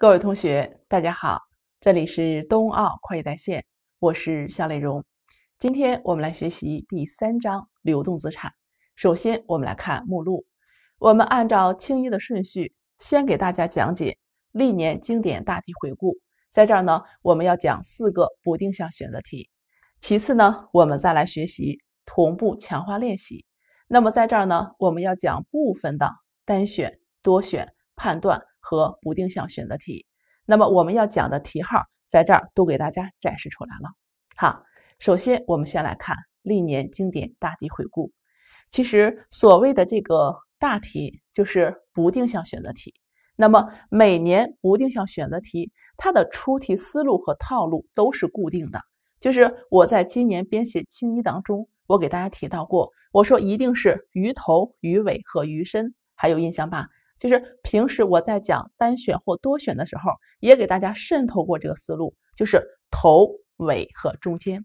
各位同学，大家好，这里是冬奥会计在线，我是肖磊荣。今天我们来学习第三章流动资产。首先，我们来看目录。我们按照清一的顺序，先给大家讲解历年经典大题回顾。在这儿呢，我们要讲四个不定向选择题。其次呢，我们再来学习同步强化练习。那么在这儿呢，我们要讲部分的单选、多选、判断。和不定向选择题，那么我们要讲的题号在这儿都给大家展示出来了。好，首先我们先来看历年经典大题回顾。其实所谓的这个大题就是不定向选择题。那么每年不定向选择题它的出题思路和套路都是固定的，就是我在今年编写清一当中，我给大家提到过，我说一定是鱼头、鱼尾和鱼身，还有印象吧？就是平时我在讲单选或多选的时候，也给大家渗透过这个思路，就是头尾和中间。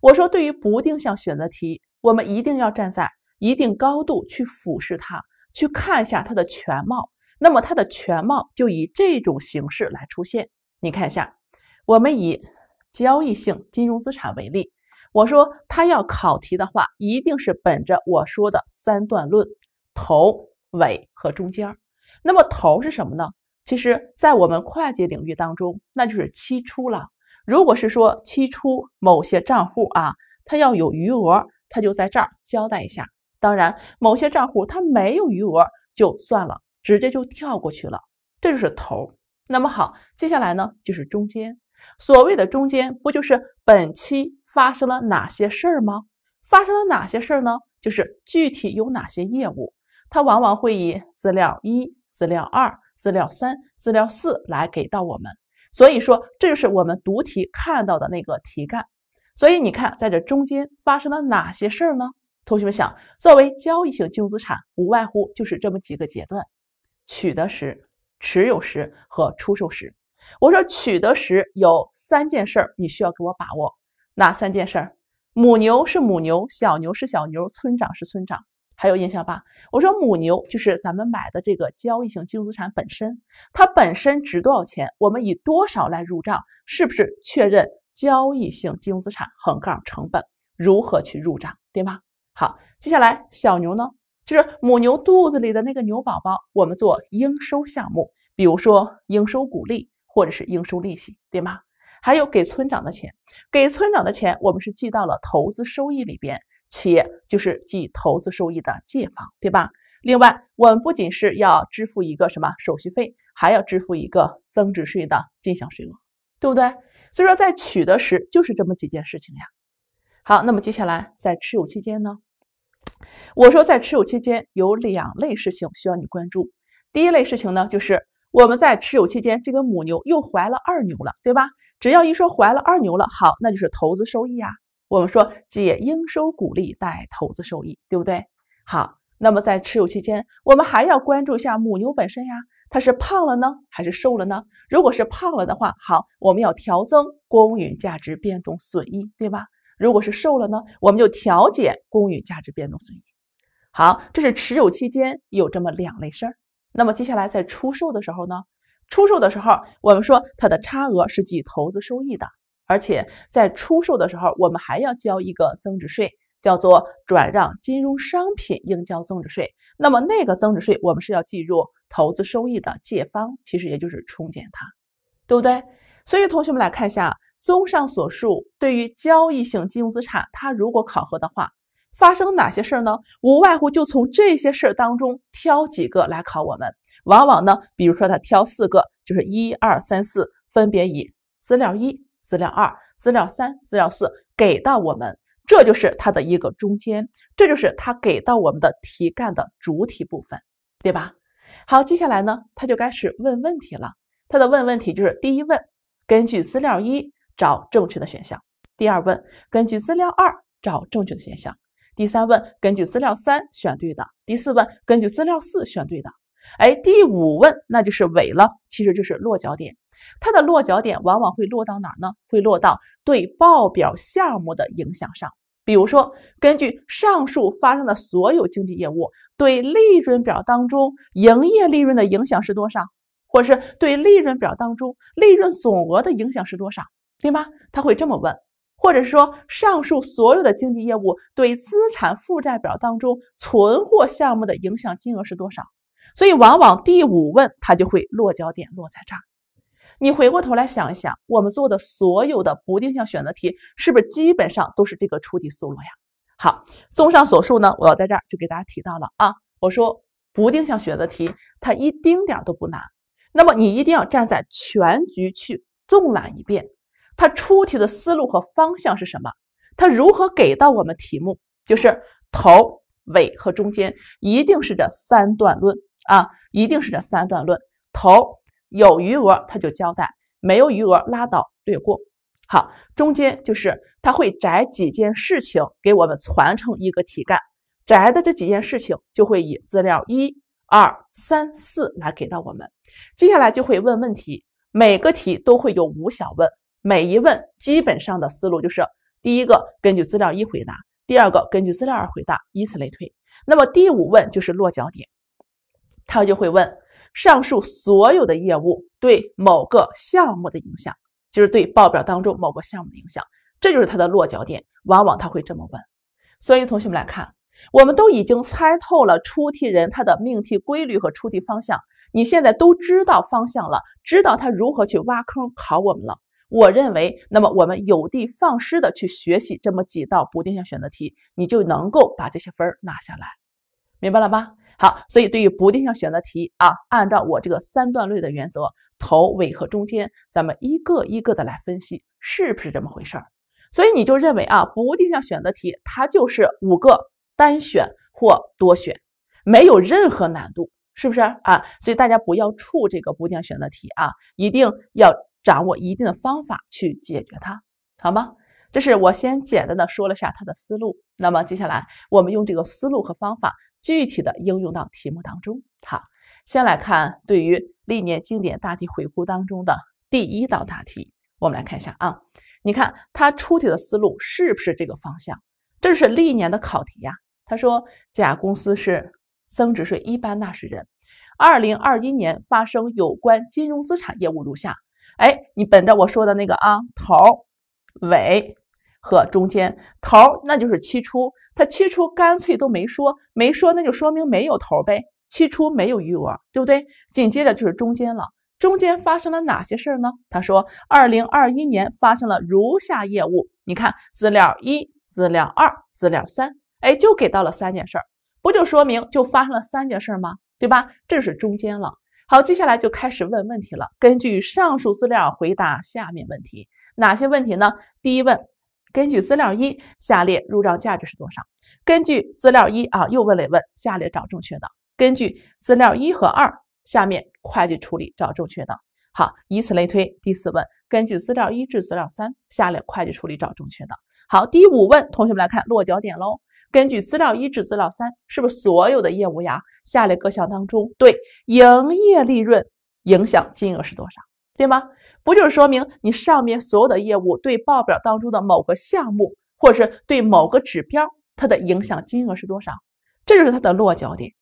我说，对于不定向选择题，我们一定要站在一定高度去俯视它，去看一下它的全貌。那么它的全貌就以这种形式来出现。你看一下，我们以交易性金融资产为例，我说它要考题的话，一定是本着我说的三段论，头尾和中间。那么头是什么呢？其实，在我们会计领域当中，那就是期初了。如果是说期初某些账户啊，它要有余额，它就在这儿交代一下。当然，某些账户它没有余额，就算了，直接就跳过去了。这就是头。那么好，接下来呢，就是中间。所谓的中间，不就是本期发生了哪些事儿吗？发生了哪些事儿呢？就是具体有哪些业务，它往往会以资料一。资料二、资料三、资料四来给到我们，所以说这就是我们读题看到的那个题干。所以你看，在这中间发生了哪些事儿呢？同学们想，作为交易性金融资产，无外乎就是这么几个阶段：取得时、持有时和出售时。我说取得时有三件事儿，你需要给我把握哪三件事儿？母牛是母牛，小牛是小牛，村长是村长。还有印象吧？我说母牛就是咱们买的这个交易性金融资产本身，它本身值多少钱？我们以多少来入账？是不是确认交易性金融资产横杠成本？如何去入账，对吗？好，接下来小牛呢，就是母牛肚子里的那个牛宝宝，我们做应收项目，比如说应收股利或者是应收利息，对吗？还有给村长的钱，给村长的钱我们是记到了投资收益里边。且就是计投资收益的借方，对吧？另外，我们不仅是要支付一个什么手续费，还要支付一个增值税的进项税额，对不对？所以说，在取得时就是这么几件事情呀。好，那么接下来在持有期间呢，我说在持有期间有两类事情需要你关注。第一类事情呢，就是我们在持有期间这个母牛又怀了二牛了，对吧？只要一说怀了二牛了，好，那就是投资收益啊。我们说，借应收股利带投资收益，对不对？好，那么在持有期间，我们还要关注一下母牛本身呀，它是胖了呢，还是瘦了呢？如果是胖了的话，好，我们要调增公允价值变动损益，对吧？如果是瘦了呢，我们就调减公允价值变动损益。好，这是持有期间有这么两类事儿。那么接下来在出售的时候呢？出售的时候，我们说它的差额是计投资收益的。而且在出售的时候，我们还要交一个增值税，叫做转让金融商品应交增值税。那么那个增值税，我们是要计入投资收益的借方，其实也就是冲减它，对不对？所以同学们来看一下。综上所述，对于交易性金融资产，它如果考核的话，发生哪些事儿呢？无外乎就从这些事儿当中挑几个来考我们。往往呢，比如说它挑四个，就是一二三四，分别以资料一。资料二、资料三、资料四给到我们，这就是它的一个中间，这就是它给到我们的题干的主体部分，对吧？好，接下来呢，它就开始问问题了。它的问问题就是：第一问，根据资料一找正确的选项；第二问，根据资料二找正确的选项；第三问，根据资料三选对的；第四问，根据资料四选对的。哎，第五问，那就是尾了，其实就是落脚点。它的落脚点往往会落到哪儿呢？会落到对报表项目的影响上。比如说，根据上述发生的所有经济业务，对利润表当中营业利润的影响是多少，或是对利润表当中利润总额的影响是多少，对吗？他会这么问，或者说上述所有的经济业务对资产负债表当中存货项目的影响金额是多少？所以往往第五问它就会落脚点落在这儿。你回过头来想一想，我们做的所有的不定向选择题，是不是基本上都是这个出题思路呀？好，综上所述呢，我要在这儿就给大家提到了啊。我说不定向选择题它一丁点儿都不难，那么你一定要站在全局去纵览一遍，它出题的思路和方向是什么？它如何给到我们题目？就是头、尾和中间，一定是这三段论。啊，一定是这三段论。头有余额，他就交代；没有余额，拉倒，略过。好，中间就是他会摘几件事情给我们传承一个题干，摘的这几件事情就会以资料一二三四来给到我们。接下来就会问问题，每个题都会有五小问，每一问基本上的思路就是：第一个根据资料一回答，第二个根据资料二回答，以此类推。那么第五问就是落脚点。他就会问上述所有的业务对某个项目的影响，就是对报表当中某个项目的影响，这就是他的落脚点。往往他会这么问，所以同学们来看，我们都已经猜透了出题人他的命题规律和出题方向。你现在都知道方向了，知道他如何去挖坑考我们了。我认为，那么我们有的放矢的去学习这么几道不定向选择题，你就能够把这些分拿下来，明白了吧？好，所以对于不定向选择题啊，按照我这个三段论的原则，头尾和中间，咱们一个一个的来分析，是不是这么回事儿？所以你就认为啊，不定向选择题它就是五个单选或多选，没有任何难度，是不是啊？所以大家不要触这个不定向选择题啊，一定要掌握一定的方法去解决它，好吗？这是我先简单的说了下它的思路，那么接下来我们用这个思路和方法。具体的应用到题目当中。好，先来看对于历年经典大题回顾当中的第一道大题，我们来看一下啊。你看它出题的思路是不是这个方向？这是历年的考题呀。他说，甲公司是增值税一般纳税人，二零二一年发生有关金融资产业务如下。哎，你本着我说的那个啊头尾。和中间头儿，那就是期初，他期初干脆都没说，没说那就说明没有头儿呗，期初没有余额，对不对？紧接着就是中间了，中间发生了哪些事儿呢？他说，二零二一年发生了如下业务，你看资料一、资料二、资料三，哎，就给到了三件事儿，不就说明就发生了三件事儿吗？对吧？这是中间了。好，接下来就开始问问题了，根据上述资料回答下面问题，哪些问题呢？第一问。根据资料一，下列入账价值是多少？根据资料一啊，又问了一问，下列找正确的。根据资料一和二，下面会计处理找正确的。好，以此类推。第四问，根据资料一至资料三，下列会计处理找正确的。好，第五问，同学们来看落脚点喽。根据资料一至资料三，是不是所有的业务呀？下列各项当中，对营业利润影响金额是多少？对吗？不就是说明你上面所有的业务对报表当中的某个项目，或者是对某个指标，它的影响金额是多少？这就是它的落脚点，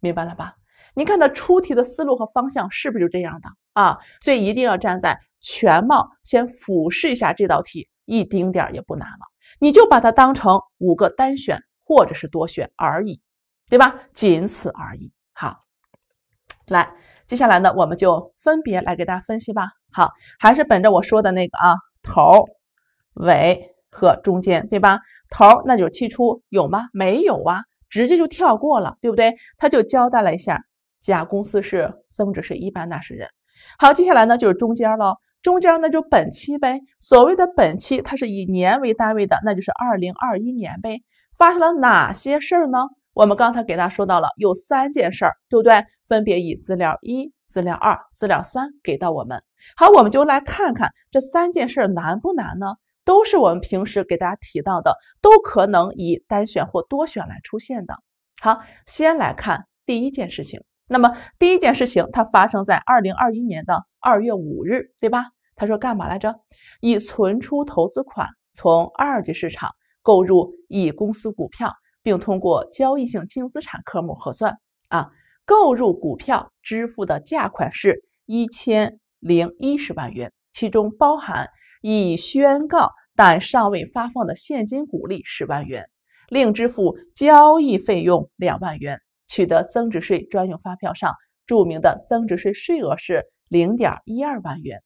明白了吧？你看它出题的思路和方向是不是就这样的啊？所以一定要站在全貌，先俯视一下这道题，一丁点也不难了。你就把它当成五个单选或者是多选而已，对吧？仅此而已。好，来。接下来呢，我们就分别来给大家分析吧。好，还是本着我说的那个啊，头、尾和中间，对吧？头那就是期初有吗？没有啊，直接就跳过了，对不对？他就交代了一下，甲公司是增值税一般纳税人。好，接下来呢就是中间喽，中间那就本期呗。所谓的本期，它是以年为单位的，那就是二零二一年呗。发生了哪些事儿呢？我们刚才给大家说到了有三件事儿，对不对？分别以资料一、资料二、资料三给到我们。好，我们就来看看这三件事儿难不难呢？都是我们平时给大家提到的，都可能以单选或多选来出现的。好，先来看第一件事情。那么第一件事情它发生在二零二一年的二月五日，对吧？他说干嘛来着？以存出投资款从二级市场购入乙公司股票。并通过交易性金融资产科目核算。啊，购入股票支付的价款是一千零一十万元，其中包含已宣告但尚未发放的现金股利十万元，另支付交易费用两万元，取得增值税专用发票上注明的增值税税额是零点一二万元。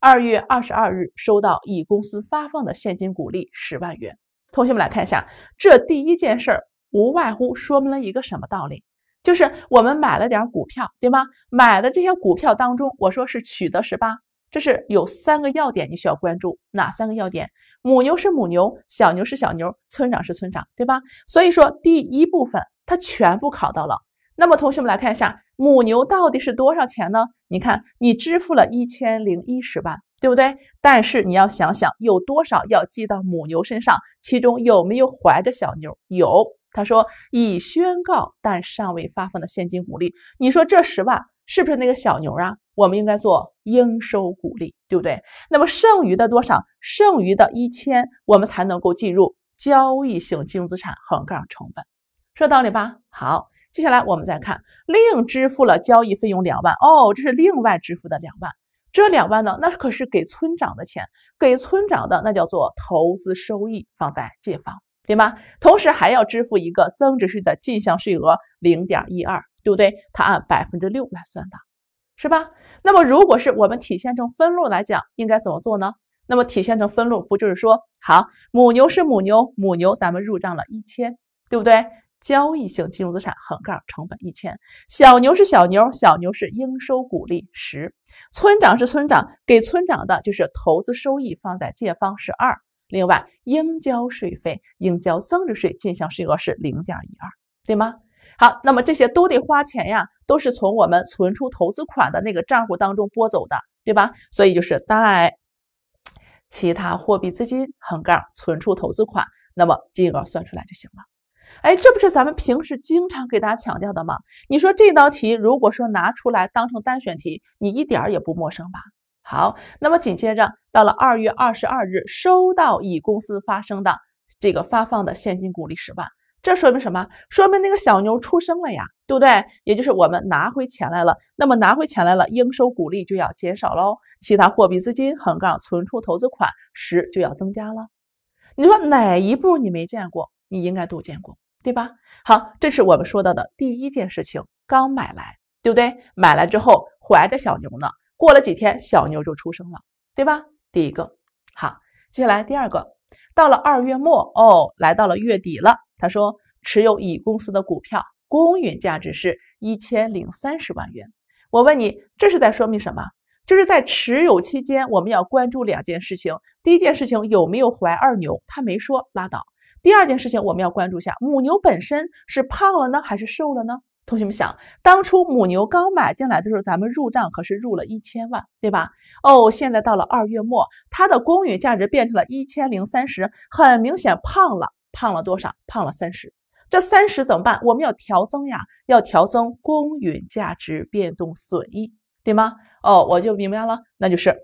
二月二十二日收到乙公司发放的现金股利十万元。同学们来看一下，这第一件事儿无外乎说明了一个什么道理？就是我们买了点股票，对吗？买的这些股票当中，我说是取得十八，这是有三个要点你需要关注，哪三个要点？母牛是母牛，小牛是小牛，村长是村长，对吧？所以说第一部分它全部考到了。那么同学们来看一下，母牛到底是多少钱呢？你看，你支付了一千零一十万。对不对？但是你要想想，有多少要记到母牛身上？其中有没有怀着小牛？有。他说已宣告但尚未发放的现金鼓励，你说这十万是不是那个小牛啊？我们应该做应收鼓励，对不对？那么剩余的多少？剩余的一千，我们才能够计入交易性金融资产横杠成本，说道理吧。好，接下来我们再看，另支付了交易费用两万。哦，这是另外支付的两万。这两万呢？那可是给村长的钱，给村长的那叫做投资收益，放贷借方，对吧？同时还要支付一个增值税的进项税额零点一二，对不对？它按百分之六来算的，是吧？那么如果是我们体现成分录来讲，应该怎么做呢？那么体现成分录不就是说，好，母牛是母牛，母牛咱们入账了一千，对不对？交易性金融资产横杠成本一千，小牛是小牛，小牛是应收股利十，村长是村长，给村长的就是投资收益放在借方是二，另外应交税费，应交增值税进项税额是零点一二，对吗？好，那么这些都得花钱呀，都是从我们存出投资款的那个账户当中拨走的，对吧？所以就是贷其他货币资金横杠存出投资款，那么金额算出来就行了。哎，这不是咱们平时经常给大家强调的吗？你说这道题，如果说拿出来当成单选题，你一点儿也不陌生吧？好，那么紧接着到了二月二十二日，收到乙公司发生的这个发放的现金股利十万，这说明什么？说明那个小牛出生了呀，对不对？也就是我们拿回钱来了。那么拿回钱来了，应收股利就要减少喽，其他货币资金，横杠存储投资款十就要增加了。你说哪一步你没见过？你应该都见过，对吧？好，这是我们说到的第一件事情，刚买来，对不对？买来之后怀着小牛呢，过了几天小牛就出生了，对吧？第一个，好，接下来第二个，到了二月末哦，来到了月底了。他说持有乙公司的股票公允价值是一千零三十万元。我问你，这是在说明什么？就是在持有期间，我们要关注两件事情。第一件事情有没有怀二牛？他没说，拉倒。第二件事情，我们要关注一下母牛本身是胖了呢，还是瘦了呢？同学们想，当初母牛刚买进来的时候，咱们入账可是入了一千万，对吧？哦，现在到了二月末，它的公允价值变成了一千零三十，很明显胖了，胖了多少？胖了三十。这三十怎么办？我们要调增呀，要调增公允价值变动损益，对吗？哦，我就明白了，那就是，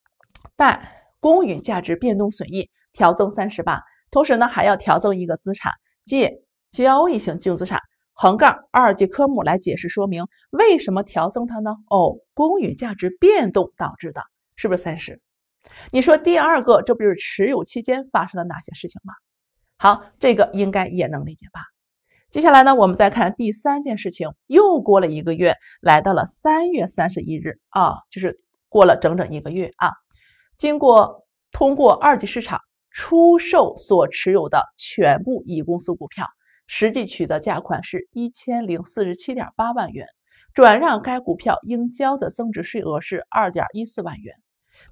但公允价值变动损益调增三十吧。同时呢，还要调增一个资产，借交易性金融资产——横杠二级科目来解释说明为什么调增它呢？哦，公允价值变动导致的，是不是三十？你说第二个，这不是持有期间发生了哪些事情吗？好，这个应该也能理解吧？接下来呢，我们再看第三件事情。又过了一个月，来到了三月三十一日啊，就是过了整整一个月啊。经过通过二级市场。出售所持有的全部乙公司股票，实际取得价款是一千零四十七点八万元，转让该股票应交的增值税额是二点一四万元。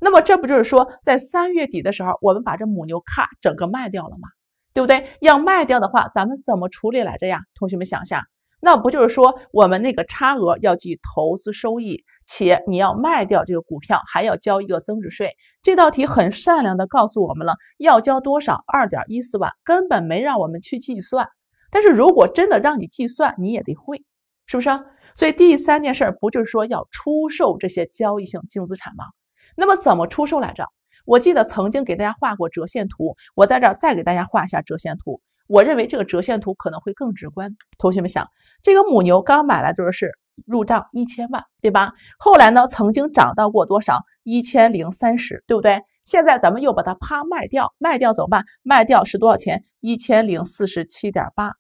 那么这不就是说，在三月底的时候，我们把这母牛咔整个卖掉了吗？对不对？要卖掉的话，咱们怎么处理来着呀？同学们想一下，那不就是说，我们那个差额要计投资收益，且你要卖掉这个股票，还要交一个增值税。这道题很善良的告诉我们了，要交多少，二点一四万，根本没让我们去计算。但是如果真的让你计算，你也得会，是不是？所以第三件事儿不就是说要出售这些交易性金融资产吗？那么怎么出售来着？我记得曾经给大家画过折线图，我在这儿再给大家画一下折线图。我认为这个折线图可能会更直观。同学们想，这个母牛刚买来就是。入账一千万，对吧？后来呢，曾经涨到过多少？一千零三十，对不对？现在咱们又把它啪卖掉，卖掉怎么办？卖掉是多少钱？一千零四十七点八，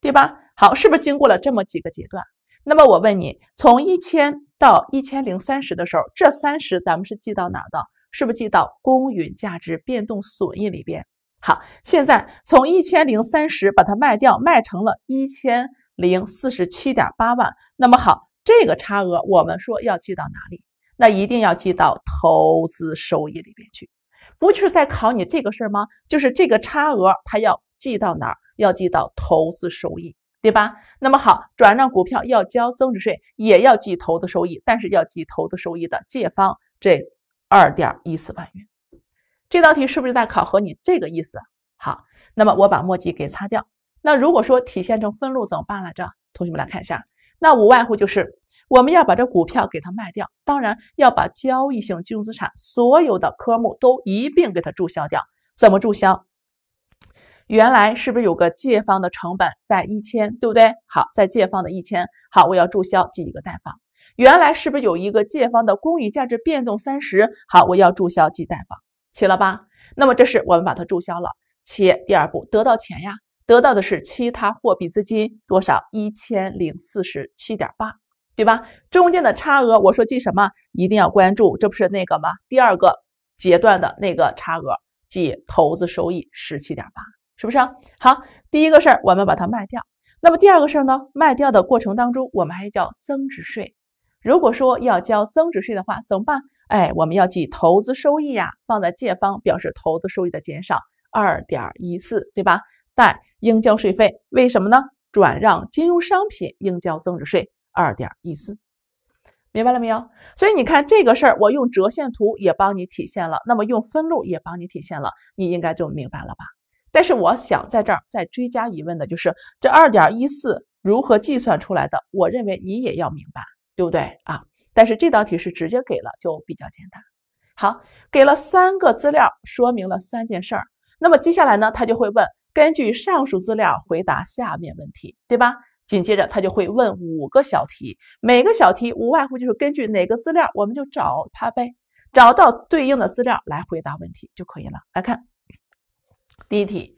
对吧？好，是不是经过了这么几个阶段？那么我问你，从一千到一千零三十的时候，这三十咱们是记到哪儿的？是不是记到公允价值变动损益里边？好，现在从一千零三十把它卖掉，卖成了一千。零四十七点八万，那么好，这个差额我们说要记到哪里？那一定要记到投资收益里边去，不是在考你这个事儿吗？就是这个差额，它要记到哪儿？要记到投资收益，对吧？那么好，转让股票要交增值税，也要记投资收益，但是要记投资收益的借方这二点一四万元，这道题是不是在考核你这个意思？好，那么我把墨迹给擦掉。那如果说体现成分录怎么办来着？同学们来看一下，那无外乎就是我们要把这股票给它卖掉，当然要把交易性金融资产所有的科目都一并给它注销掉。怎么注销？原来是不是有个借方的成本在一千，对不对？好，在借方的一千，好，我要注销记一个贷方。原来是不是有一个借方的公允价值变动三十？好，我要注销记贷方，齐了吧？那么这是我们把它注销了。且第二步得到钱呀。得到的是其他货币资金多少一千零四十七点八，对吧？中间的差额，我说记什么？一定要关注，这不是那个吗？第二个阶段的那个差额，记投资收益十七点八，是不是？好，第一个事儿我们把它卖掉，那么第二个事儿呢？卖掉的过程当中，我们还交增值税。如果说要交增值税的话，怎么办？哎，我们要记投资收益呀，放在借方，表示投资收益的减少二点一四，对吧？但应交税费为什么呢？转让金融商品应交增值税二点一四，明白了没有？所以你看这个事儿，我用折线图也帮你体现了，那么用分录也帮你体现了，你应该就明白了吧？但是我想在这儿再追加疑问的就是这二点一四如何计算出来的？我认为你也要明白，对不对啊？但是这道题是直接给了，就比较简单。好，给了三个资料，说明了三件事儿。那么接下来呢，他就会问。根据上述资料回答下面问题，对吧？紧接着他就会问五个小题，每个小题无外乎就是根据哪个资料，我们就找它呗，找到对应的资料来回答问题就可以了。来看第一题，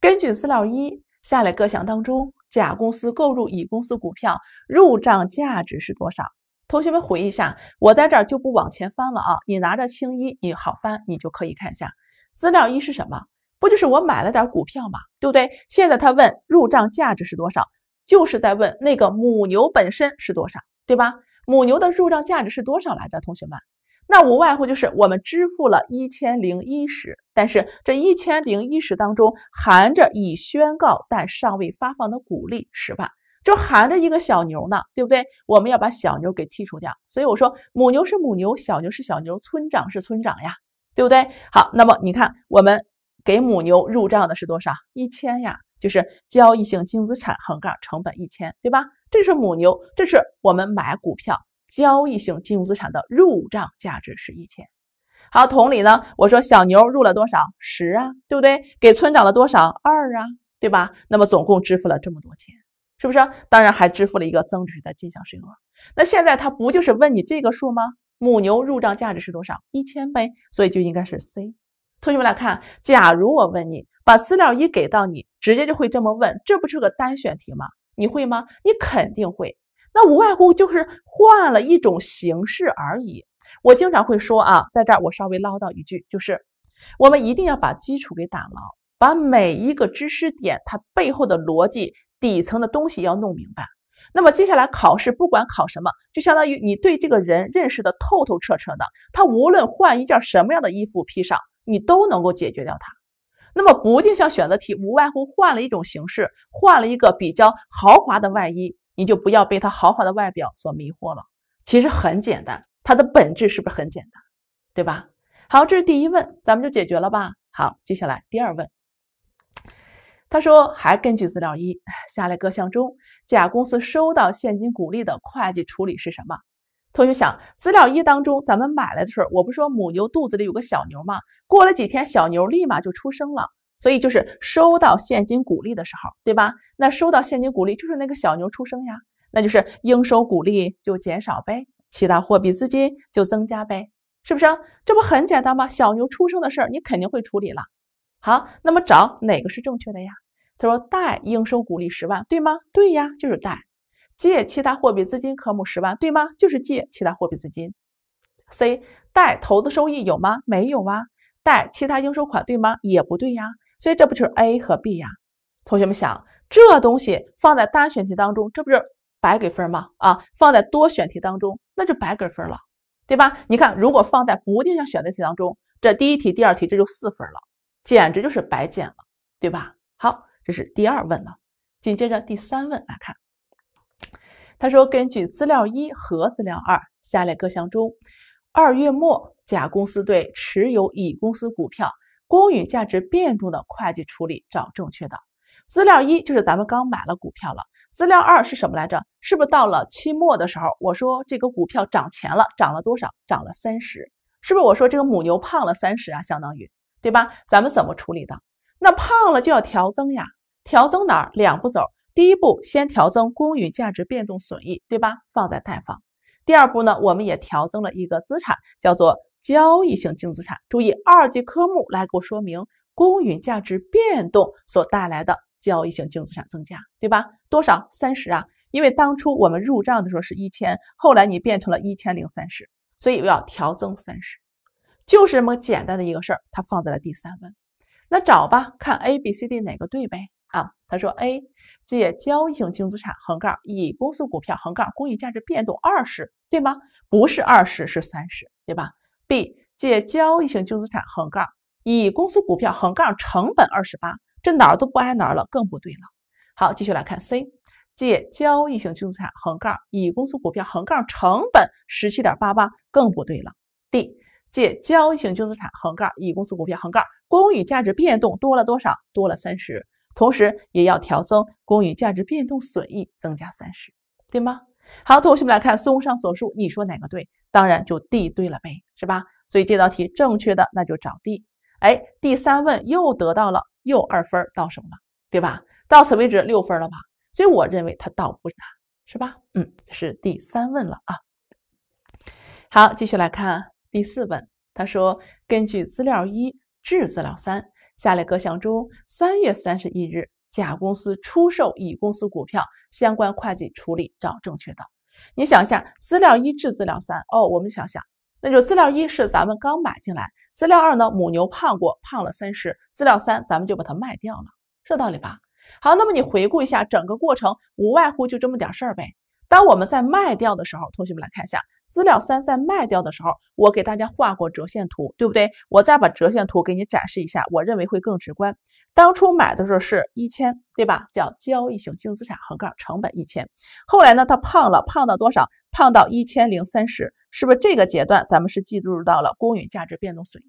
根据资料一，下列各项当中，甲公司购入乙公司股票入账价值是多少？同学们回忆一下，我在这儿就不往前翻了啊，你拿着清一，你好翻，你就可以看一下资料一是什么。不就是我买了点股票嘛，对不对？现在他问入账价值是多少，就是在问那个母牛本身是多少，对吧？母牛的入账价值是多少来着？同学们，那无外乎就是我们支付了一千零一十，但是这一千零一十当中含着已宣告但尚未发放的股利十万，就含着一个小牛呢，对不对？我们要把小牛给剔除掉，所以我说母牛是母牛，小牛是小牛，村长是村长呀，对不对？好，那么你看我们。给母牛入账的是多少？一千呀，就是交易性金融资产横杠成本一千，对吧？这是母牛，这是我们买股票交易性金融资产的入账价值是一千。好，同理呢，我说小牛入了多少？十啊，对不对？给村长了多少？二啊，对吧？那么总共支付了这么多钱，是不是？当然还支付了一个增值税的进项税额。那现在他不就是问你这个数吗？母牛入账价值是多少？一千呗，所以就应该是 C。同学们来看，假如我问你，把资料一给到你，直接就会这么问，这不是个单选题吗？你会吗？你肯定会。那无外乎就是换了一种形式而已。我经常会说啊，在这儿我稍微唠叨一句，就是我们一定要把基础给打牢，把每一个知识点它背后的逻辑底层的东西要弄明白。那么接下来考试不管考什么，就相当于你对这个人认识的透透彻彻的，他无论换一件什么样的衣服披上。你都能够解决掉它，那么不定向选择题无外乎换了一种形式，换了一个比较豪华的外衣，你就不要被它豪华的外表所迷惑了。其实很简单，它的本质是不是很简单，对吧？好，这是第一问，咱们就解决了吧。好，接下来第二问，他说还根据资料一，下列各项中，甲公司收到现金股利的会计处理是什么？同学想，资料一当中，咱们买来的时候，我不是说母牛肚子里有个小牛吗？过了几天，小牛立马就出生了。所以就是收到现金鼓励的时候，对吧？那收到现金鼓励就是那个小牛出生呀，那就是应收鼓励就减少呗，其他货币资金就增加呗，是不是？这不很简单吗？小牛出生的事儿，你肯定会处理了。好，那么找哪个是正确的呀？他说贷应收鼓励十万，对吗？对呀，就是贷。借其他货币资金科目十万，对吗？就是借其他货币资金。C 贷投资收益有吗？没有啊。贷其他应收款对吗？也不对呀。所以这不就是 A 和 B 呀？同学们想，这东西放在单选题当中，这不是白给分吗？啊，放在多选题当中，那就白给分了，对吧？你看，如果放在不定向选择题当中，这第一题、第二题，这就四分了，简直就是白捡了，对吧？好，这是第二问了，紧接着第三问来看。他说，根据资料一和资料二，下列各项中，二月末甲公司对持有乙公司股票公允价值变动的会计处理，找正确的。资料一就是咱们刚买了股票了。资料二是什么来着？是不是到了期末的时候，我说这个股票涨钱了，涨了多少？涨了三十，是不是？我说这个母牛胖了三十啊，相当于，对吧？咱们怎么处理的？那胖了就要调增呀，调增哪儿？两步走。第一步，先调增公允价值变动损益，对吧？放在贷方。第二步呢，我们也调增了一个资产，叫做交易性净资产。注意二级科目来给我说明公允价值变动所带来的交易性净资产增加，对吧？多少？三十啊？因为当初我们入账的时候是一千，后来你变成了一千零三十，所以要调增三十，就是这么简单的一个事儿。它放在了第三问，那找吧，看 A B C D 哪个对呗。啊，他说，A 借交易性净资产横杠乙公司股票横杠公允价值变动二十，对吗？不是二十，是三十，对吧？B 借交易性净资产横杠乙公司股票横杠成本二十八，这哪儿都不挨哪儿了，更不对了。好，继续来看 C 借交易性净资产横杠乙公司股票横杠成本十七点八八，更不对了。D 借交易性净资产横杠乙公司股票横杠公允价值变动多了多少？多了三十。同时也要调增公允价值变动损益增加三十，对吗？好，同学们来看，综上所述，你说哪个对？当然就 D 对了呗，是吧？所以这道题正确的那就找 D。哎，第三问又得到了又二分到什么了？对吧？到此为止六分了吧？所以我认为他倒不难，是吧？嗯，是第三问了啊。好，继续来看第四问，他说根据资料一至资料三。下列各项中，三月三十一日，甲公司出售乙公司股票相关会计处理找正确的。你想一下，资料一至资料三哦，我们想想，那就资料一是咱们刚买进来，资料二呢母牛胖过，胖了三十，资料三咱们就把它卖掉了，这道理吧？好，那么你回顾一下整个过程，无外乎就这么点事儿呗。当我们在卖掉的时候，同学们来看一下资料三，在卖掉的时候，我给大家画过折线图，对不对？我再把折线图给你展示一下，我认为会更直观。当初买的时候是一千，对吧？叫交易性净资产横杠成本一千。后来呢，它胖了，胖到多少？胖到一千零三十，是不是这个阶段咱们是计入到了公允价值变动损益？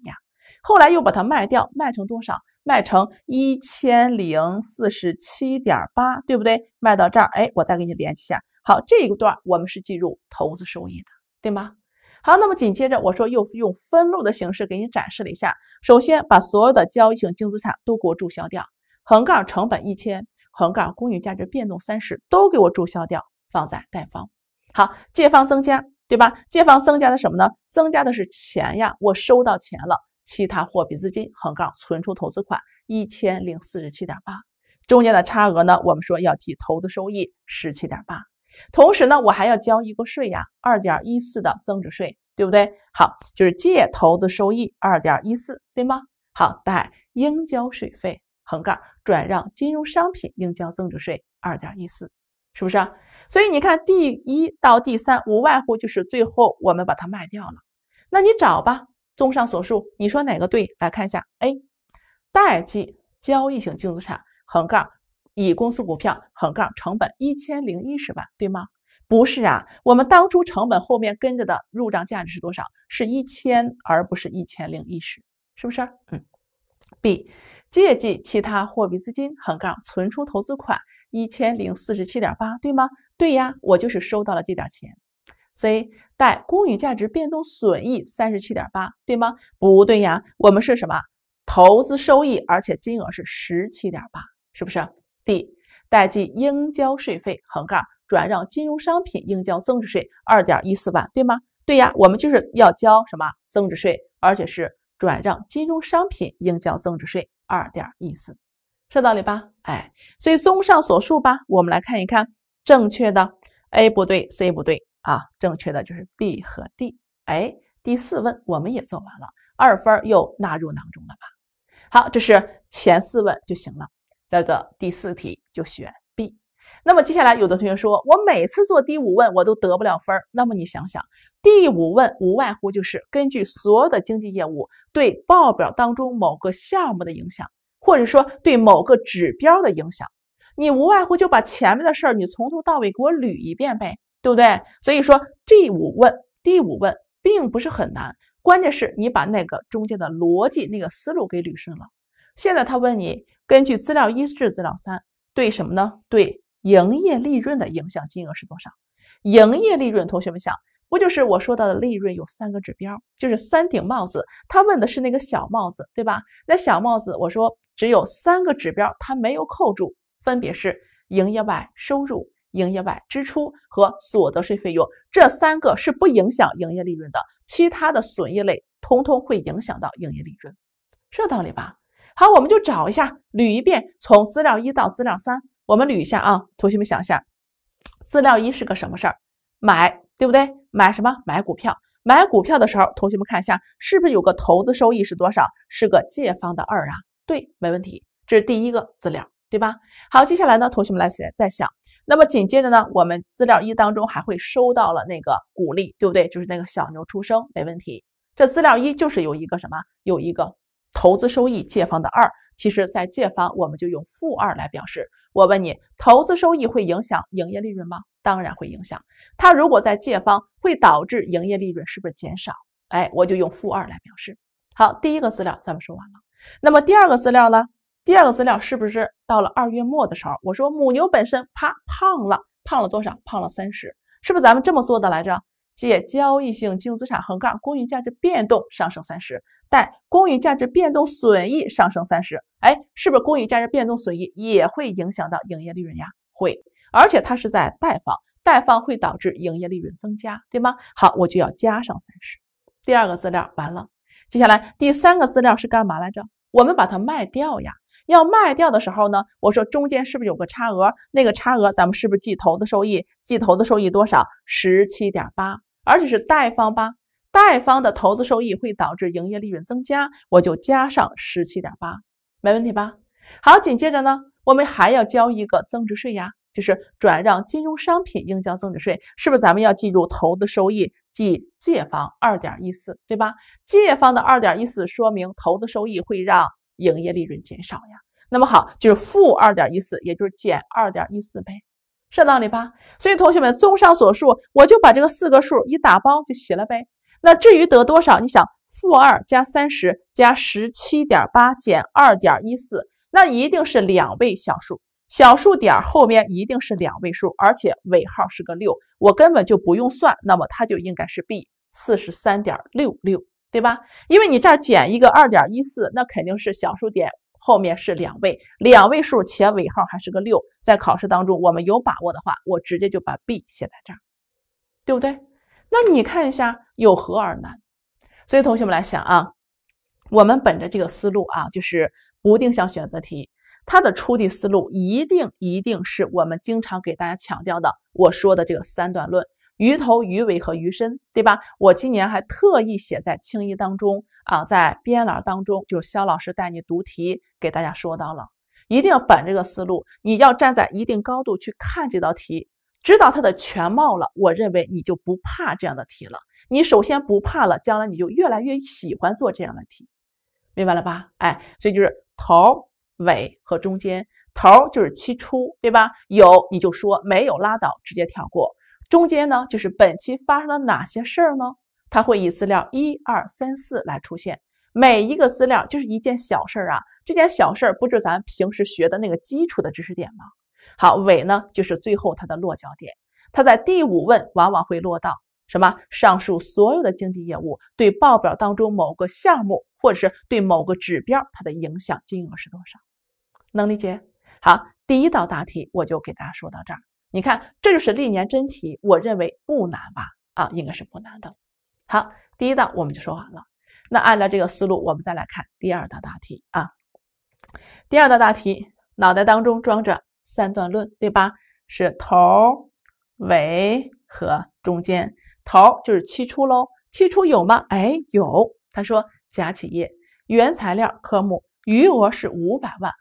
后来又把它卖掉，卖成多少？卖成一千零四十七点八，对不对？卖到这儿，哎，我再给你联系一下。好，这一段我们是计入投资收益的，对吗？好，那么紧接着我说又用分录的形式给你展示了一下。首先把所有的交易性净资产都给我注销掉，横杠成本一千，横杠公允价值变动三十，都给我注销掉，放在贷方。好，借方增加，对吧？借方增加的什么呢？增加的是钱呀，我收到钱了，其他货币资金横杠存出投资款一千零四十七点八，中间的差额呢，我们说要记投资收益十七点八。同时呢，我还要交一个税呀，二点一四的增值税，对不对？好，就是借投资收益二点一四，对吗？好，贷应交税费横杠转让金融商品应交增值税二点一四，是不是？啊？所以你看第一到第三，无外乎就是最后我们把它卖掉了。那你找吧。综上所述，你说哪个对？来看一下，A，代记交易性净资产横杠。乙公司股票横杠成本一千零一十万，对吗？不是啊，我们当初成本后面跟着的入账价值是多少？是一千，而不是一千零一十，是不是？嗯。B. 借记其他货币资金横杠存出投资款一千零四十七点八，对吗？对呀，我就是收到了这点钱。C. 贷公允价值变动损益三十七点八，对吗？不对呀，我们是什么投资收益，而且金额是十七点八，是不是？D 代记应交税费横杠转让金融商品应交增值税二点一四万，对吗？对呀，我们就是要交什么增值税，而且是转让金融商品应交增值税二点一四，这道理吧？哎，所以综上所述吧，我们来看一看正确的 A 不对，C 不对啊，正确的就是 B 和 D。哎，第四问我们也做完了，二分又纳入囊中了吧？好，这是前四问就行了。这个第四题就选 B。那么接下来有的同学说，我每次做第五问我都得不了分那么你想想，第五问无外乎就是根据所有的经济业务对报表当中某个项目的影响，或者说对某个指标的影响，你无外乎就把前面的事儿你从头到尾给我捋一遍呗，对不对？所以说第五问第五问并不是很难，关键是你把那个中间的逻辑那个思路给捋顺了。现在他问你，根据资料一、至资料三，对什么呢？对营业利润的影响金额是多少？营业利润，同学们想，不就是我说到的利润有三个指标，就是三顶帽子？他问的是那个小帽子，对吧？那小帽子，我说只有三个指标，它没有扣住，分别是营业外收入、营业外支出和所得税费用，这三个是不影响营业利润的，其他的损益类通通会影响到营业利润，这道理吧？好，我们就找一下，捋一遍，从资料一到资料三，我们捋一下啊。同学们想一下，资料一是个什么事儿？买，对不对？买什么？买股票。买股票的时候，同学们看一下，是不是有个投资收益是多少？是个借方的二啊？对，没问题。这是第一个资料，对吧？好，接下来呢，同学们来写，再想。那么紧接着呢，我们资料一当中还会收到了那个股利，对不对？就是那个小牛出生，没问题。这资料一就是有一个什么？有一个。投资收益借方的二，其实，在借方我们就用负二来表示。我问你，投资收益会影响营业利润吗？当然会影响。它如果在借方，会导致营业利润是不是减少？哎，我就用负二来表示。好，第一个资料咱们说完了。那么第二个资料呢？第二个资料是不是到了二月末的时候？我说母牛本身啪胖了，胖了多少？胖了三十，是不是咱们这么做的来着？借交易性金融资产，横杠公允价值变动上升三十，贷公允价值变动损益上升三十。哎，是不是公允价值变动损益也会影响到营业利润呀？会，而且它是在贷方，贷方会导致营业利润增加，对吗？好，我就要加上三十。第二个资料完了，接下来第三个资料是干嘛来着？我们把它卖掉呀。要卖掉的时候呢，我说中间是不是有个差额？那个差额咱们是不是计投的收益？计投的收益多少？十七点八。而且是贷方吧。贷方的投资收益会导致营业利润增加，我就加上十七点八，没问题吧？好，紧接着呢，我们还要交一个增值税呀，就是转让金融商品应交增值税，是不是咱们要计入投资收益？即借方二点一四，对吧？借方的二点一四说明投资收益会让营业利润减少呀，那么好，就是负二点一四，也就是减二点一四呗。这道理吧，所以同学们，综上所述，我就把这个四个数一打包就行了呗。那至于得多少，你想负二加三十加十七点八减二点一四，那一定是两位小数，小数点后面一定是两位数，而且尾号是个六，我根本就不用算，那么它就应该是 B，四十三点六六，对吧？因为你这儿减一个二点一四，那肯定是小数点。后面是两位，两位数且尾号还是个六。在考试当中，我们有把握的话，我直接就把 B 写在这儿，对不对？那你看一下，有何而难？所以同学们来想啊，我们本着这个思路啊，就是不定向选择题，它的出题思路一定一定是我们经常给大家强调的，我说的这个三段论。鱼头、鱼尾和鱼身，对吧？我今年还特意写在青衣当中啊，在编览当中，就肖老师带你读题，给大家说到了，一定要本这个思路，你要站在一定高度去看这道题，知道它的全貌了，我认为你就不怕这样的题了。你首先不怕了，将来你就越来越喜欢做这样的题，明白了吧？哎，所以就是头、尾和中间，头就是期初，对吧？有你就说，没有拉倒，直接跳过。中间呢，就是本期发生了哪些事儿呢？它会以资料一二三四来出现，每一个资料就是一件小事儿啊。这件小事儿不是咱平时学的那个基础的知识点吗？好，尾呢就是最后它的落脚点，它在第五问往往会落到什么？上述所有的经济业务对报表当中某个项目或者是对某个指标它的影响金额是多少？能理解？好，第一道大题我就给大家说到这儿。你看，这就是历年真题，我认为不难吧？啊，应该是不难的。好，第一道我们就说完了。那按照这个思路，我们再来看第二道大题啊。第二道大题，脑袋当中装着三段论，对吧？是头、尾和中间。头就是期初喽。期初有吗？哎，有。他说，甲企业原材料科目余额是五百万，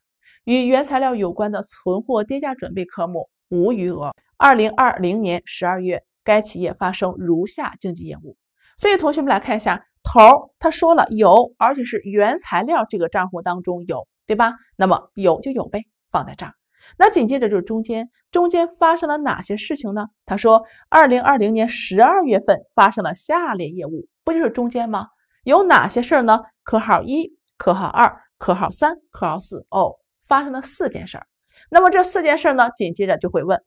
与原材料有关的存货跌价准备科目。无余额。二零二零年十二月，该企业发生如下经济业务。所以，同学们来看一下，头儿他说了有，而且是原材料这个账户当中有，对吧？那么有就有呗，放在这儿。那紧接着就是中间，中间发生了哪些事情呢？他说，二零二零年十二月份发生了下列业务，不就是中间吗？有哪些事儿呢？括号一、括号二、括号三、括号四。哦，发生了四件事儿。那么这四件事呢？紧接着就会问，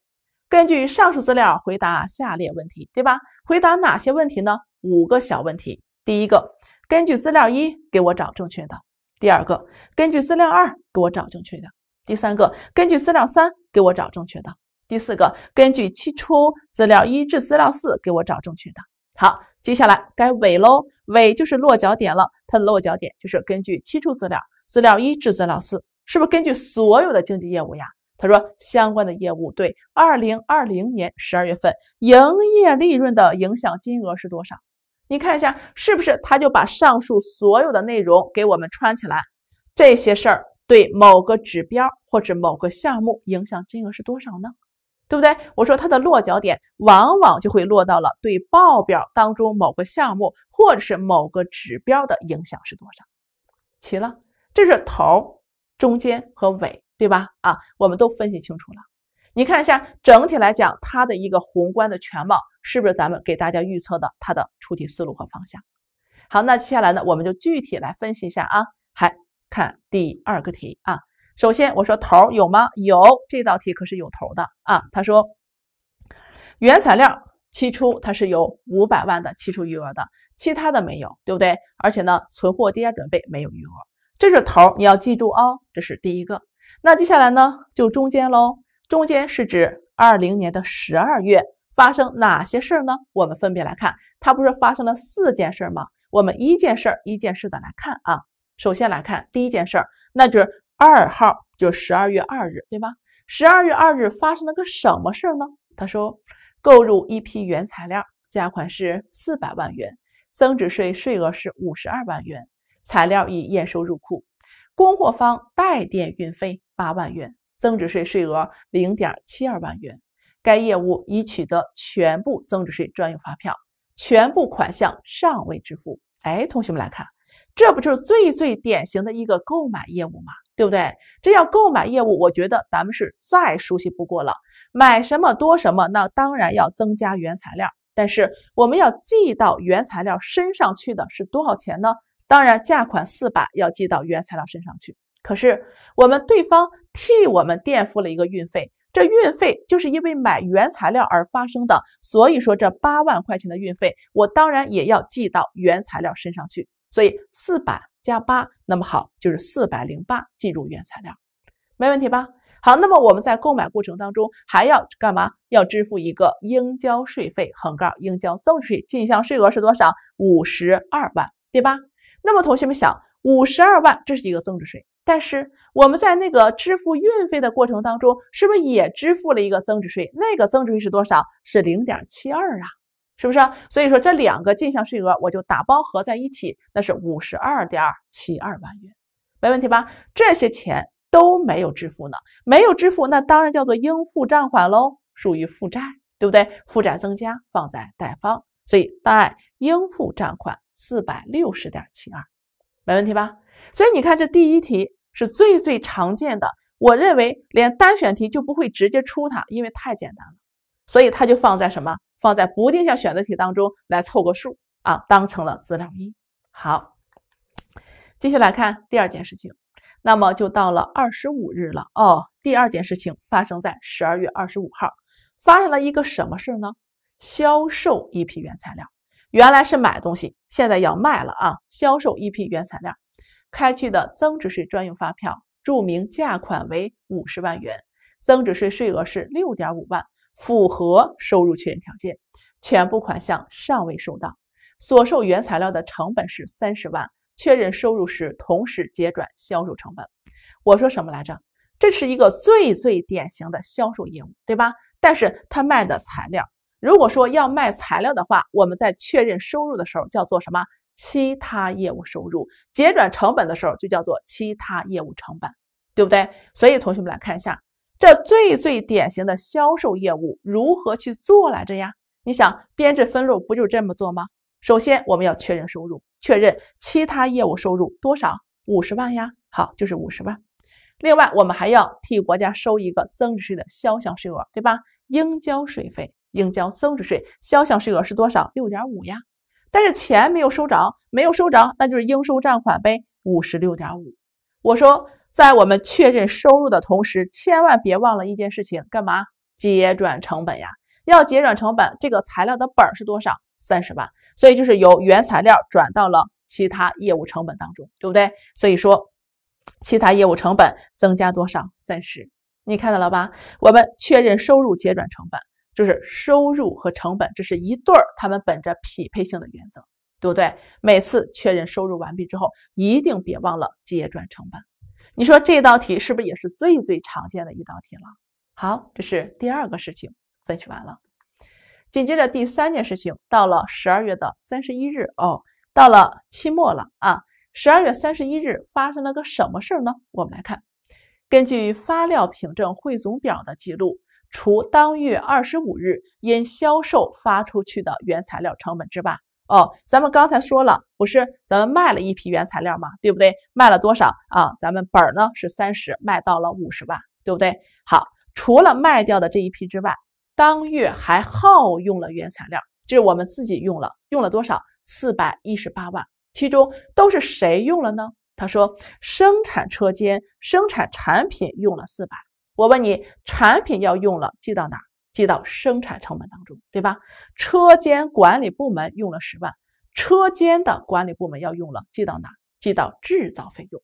根据上述资料回答下列问题，对吧？回答哪些问题呢？五个小问题。第一个，根据资料一给我找正确的；第二个，根据资料二给我找正确的；第三个，根据资料三给我找正确的；第四个，根据期初资料一至资料四给我找正确的。好，接下来该尾喽，尾就是落脚点了，它的落脚点就是根据期初资料，资料一至资料四。是不是根据所有的经济业务呀？他说相关的业务对二零二零年十二月份营业利润的影响金额是多少？你看一下，是不是他就把上述所有的内容给我们串起来，这些事儿对某个指标或者某个项目影响金额是多少呢？对不对？我说他的落脚点往往就会落到了对报表当中某个项目或者是某个指标的影响是多少。齐了，这是头。中间和尾，对吧？啊，我们都分析清楚了。你看一下整体来讲，它的一个宏观的全貌，是不是咱们给大家预测的它的出题思路和方向？好，那接下来呢，我们就具体来分析一下啊。还看第二个题啊。首先我说头有吗？有，这道题可是有头的啊。他说原材料期初它是有五百万的期初余额的，其他的没有，对不对？而且呢，存货跌价准备没有余额。这是头你要记住哦，这是第一个。那接下来呢，就中间喽。中间是指二零年的十二月发生哪些事儿呢？我们分别来看，它不是发生了四件事儿吗？我们一件事儿一件事的来看啊。首先来看第一件事儿，那就是二号，就是十二月二日，对吧？十二月二日发生了个什么事儿呢？他说，购入一批原材料，价款是四百万元，增值税税额是五十二万元。材料已验收入库，供货方代垫运费八万元，增值税税额零点七二万元。该业务已取得全部增值税专用发票，全部款项尚未支付。哎，同学们来看，这不就是最最典型的一个购买业务吗？对不对？这要购买业务，我觉得咱们是再熟悉不过了。买什么多什么，那当然要增加原材料。但是我们要记到原材料身上去的是多少钱呢？当然，价款四百要记到原材料身上去。可是我们对方替我们垫付了一个运费，这运费就是因为买原材料而发生的，所以说这八万块钱的运费，我当然也要记到原材料身上去。所以四百加八，那么好，就是四百零八进入原材料，没问题吧？好，那么我们在购买过程当中还要干嘛？要支付一个应交税费，横杠应交增值税进项税额是多少？五十二万，对吧？那么同学们想，五十二万这是一个增值税，但是我们在那个支付运费的过程当中，是不是也支付了一个增值税？那个增值税是多少？是零点七二啊，是不是？所以说这两个进项税额我就打包合在一起，那是五十二点七二万元，没问题吧？这些钱都没有支付呢，没有支付，那当然叫做应付账款喽，属于负债，对不对？负债增加放在贷方。所以答案应付账款四百六十点七二，没问题吧？所以你看，这第一题是最最常见的。我认为连单选题就不会直接出它，因为太简单了。所以它就放在什么？放在不定向选择题当中来凑个数啊，当成了资料一。好，继续来看第二件事情。那么就到了二十五日了哦。第二件事情发生在十二月二十五号，发生了一个什么事儿呢？销售一批原材料，原来是买东西，现在要卖了啊！销售一批原材料，开具的增值税专用发票注明价款为五十万元，增值税税额是六点五万，符合收入确认条件，全部款项尚未收到。所售原材料的成本是三十万，确认收入时同时结转销售成本。我说什么来着？这是一个最最典型的销售业务，对吧？但是他卖的材料。如果说要卖材料的话，我们在确认收入的时候叫做什么？其他业务收入，结转成本的时候就叫做其他业务成本，对不对？所以同学们来看一下，这最最典型的销售业务如何去做来着呀？你想编制分录不就这么做吗？首先我们要确认收入，确认其他业务收入多少？五十万呀，好，就是五十万。另外我们还要替国家收一个增值税的销项税额，对吧？应交税费。应交增值税销项税额是多少？六点五呀。但是钱没有收着，没有收着，那就是应收账款呗，五十六点五。我说，在我们确认收入的同时，千万别忘了一件事情，干嘛？结转成本呀。要结转成本，这个材料的本是多少？三十万。所以就是由原材料转到了其他业务成本当中，对不对？所以说，其他业务成本增加多少？三十。你看到了吧？我们确认收入，结转成本。就是收入和成本，这是一对儿，他们本着匹配性的原则，对不对？每次确认收入完毕之后，一定别忘了结转成本。你说这道题是不是也是最最常见的一道题了？好，这是第二个事情，分析完了。紧接着第三件事情，到了十二月的三十一日，哦，到了期末了啊！十二月三十一日发生了个什么事儿呢？我们来看，根据发料凭证汇总表的记录。除当月二十五日因销售发出去的原材料成本之外，哦，咱们刚才说了，不是咱们卖了一批原材料嘛，对不对？卖了多少啊？咱们本儿呢是三十，卖到了五十万，对不对？好，除了卖掉的这一批之外，当月还耗用了原材料，这是我们自己用了，用了多少？四百一十八万，其中都是谁用了呢？他说，生产车间生产产品用了四百。我问你，产品要用了，记到哪？记到生产成本当中，对吧？车间管理部门用了十万，车间的管理部门要用了，记到哪？记到制造费用。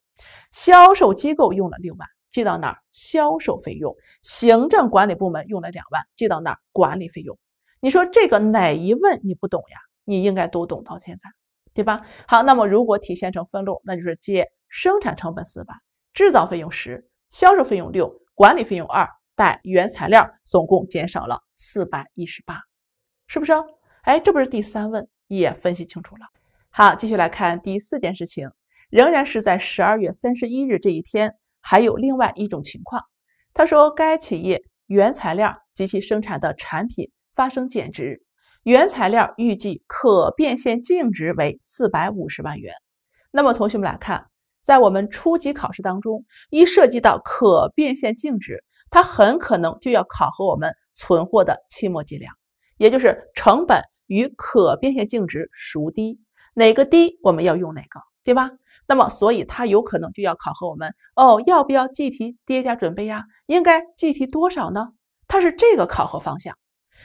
销售机构用了六万，记到哪？销售费用。行政管理部门用了两万，记到哪？管理费用。你说这个哪一问你不懂呀？你应该都懂到现在，对吧？好，那么如果体现成分录，那就是借生产成本四万，制造费用十，销售费用六。管理费用二带原材料总共减少了四百一十八，是不是？哎，这不是第三问也分析清楚了。好，继续来看第四件事情，仍然是在十二月三十一日这一天，还有另外一种情况。他说，该企业原材料及其生产的产品发生减值，原材料预计可变现净值为四百五十万元。那么，同学们来看。在我们初级考试当中，一涉及到可变现净值，它很可能就要考核我们存货的期末计量，也就是成本与可变现净值孰低，哪个低我们要用哪个，对吧？那么所以它有可能就要考核我们哦，要不要计提跌价准备呀？应该计提多少呢？它是这个考核方向。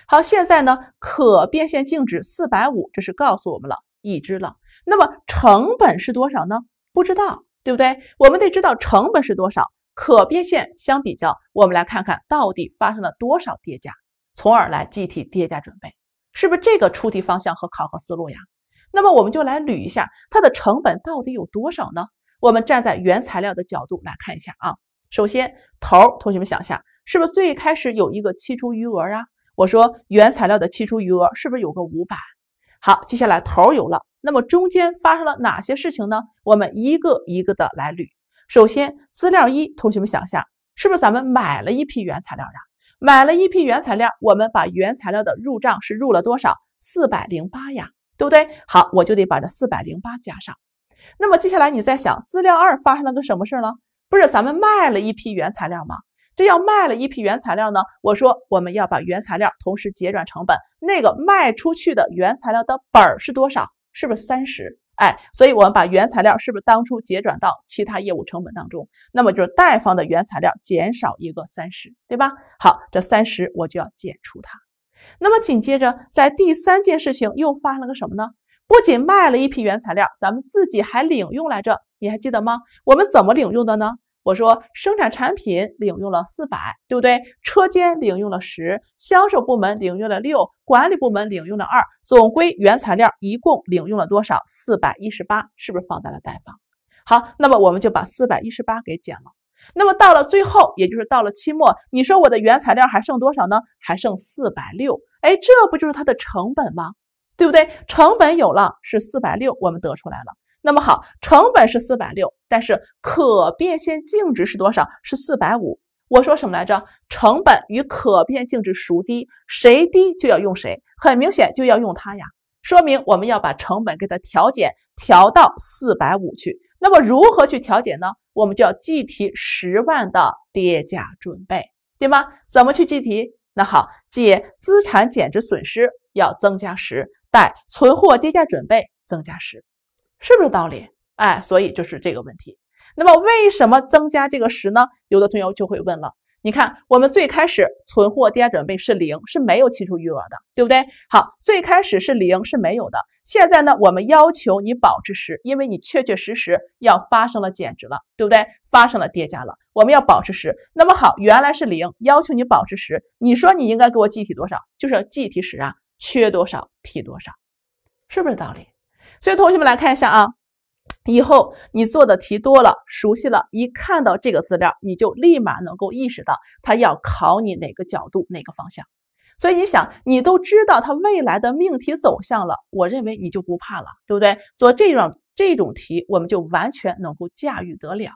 好，现在呢，可变现净值四百五，这是告诉我们了，已知了。那么成本是多少呢？不知道。对不对？我们得知道成本是多少，可变现相比较，我们来看看到底发生了多少跌价，从而来计提跌价准备，是不是这个出题方向和考核思路呀？那么我们就来捋一下它的成本到底有多少呢？我们站在原材料的角度来看一下啊。首先头，同学们想一下，是不是最开始有一个期初余额啊？我说原材料的期初余额是不是有个五百？好，接下来头儿有了，那么中间发生了哪些事情呢？我们一个一个的来捋。首先，资料一，同学们想一下，是不是咱们买了一批原材料呀？买了一批原材料，我们把原材料的入账是入了多少？四百零八呀，对不对？好，我就得把这四百零八加上。那么接下来你再想，资料二发生了个什么事儿不是咱们卖了一批原材料吗？这要卖了一批原材料呢，我说我们要把原材料同时结转成本，那个卖出去的原材料的本儿是多少？是不是三十？哎，所以我们把原材料是不是当初结转到其他业务成本当中？那么就是贷方的原材料减少一个三十，对吧？好，这三十我就要减除它。那么紧接着在第三件事情又发生了个什么呢？不仅卖了一批原材料，咱们自己还领用来着，你还记得吗？我们怎么领用的呢？我说生产产品领用了四百，对不对？车间领用了十，销售部门领用了六，管理部门领用了二，总归原材料一共领用了多少？四百一十八，是不是放在了贷方？好，那么我们就把四百一十八给减了。那么到了最后，也就是到了期末，你说我的原材料还剩多少呢？还剩四百六。哎，这不就是它的成本吗？对不对？成本有了是四百六，我们得出来了。那么好，成本是四百六，但是可变现净值是多少？是四百五。我说什么来着？成本与可变净值孰低，谁低就要用谁。很明显就要用它呀，说明我们要把成本给它调减，调到四百五去。那么如何去调减呢？我们就要计提十万的跌价准备，对吗？怎么去计提？那好，借资产减值损失要增加十，贷存货跌价准备增加十。是不是道理？哎，所以就是这个问题。那么为什么增加这个十呢？有的同学就会问了，你看我们最开始存货跌价准备是零，是没有期初余额的，对不对？好，最开始是零，是没有的。现在呢，我们要求你保持十，因为你确确实实要发生了减值了，对不对？发生了跌价了，我们要保持十。那么好，原来是零，要求你保持十，你说你应该给我计提多少？就是计提十啊，缺多少提多少，是不是道理？所以同学们来看一下啊，以后你做的题多了，熟悉了，一看到这个资料，你就立马能够意识到他要考你哪个角度、哪个方向。所以你想，你都知道他未来的命题走向了，我认为你就不怕了，对不对？做这种这种题，我们就完全能够驾驭得了。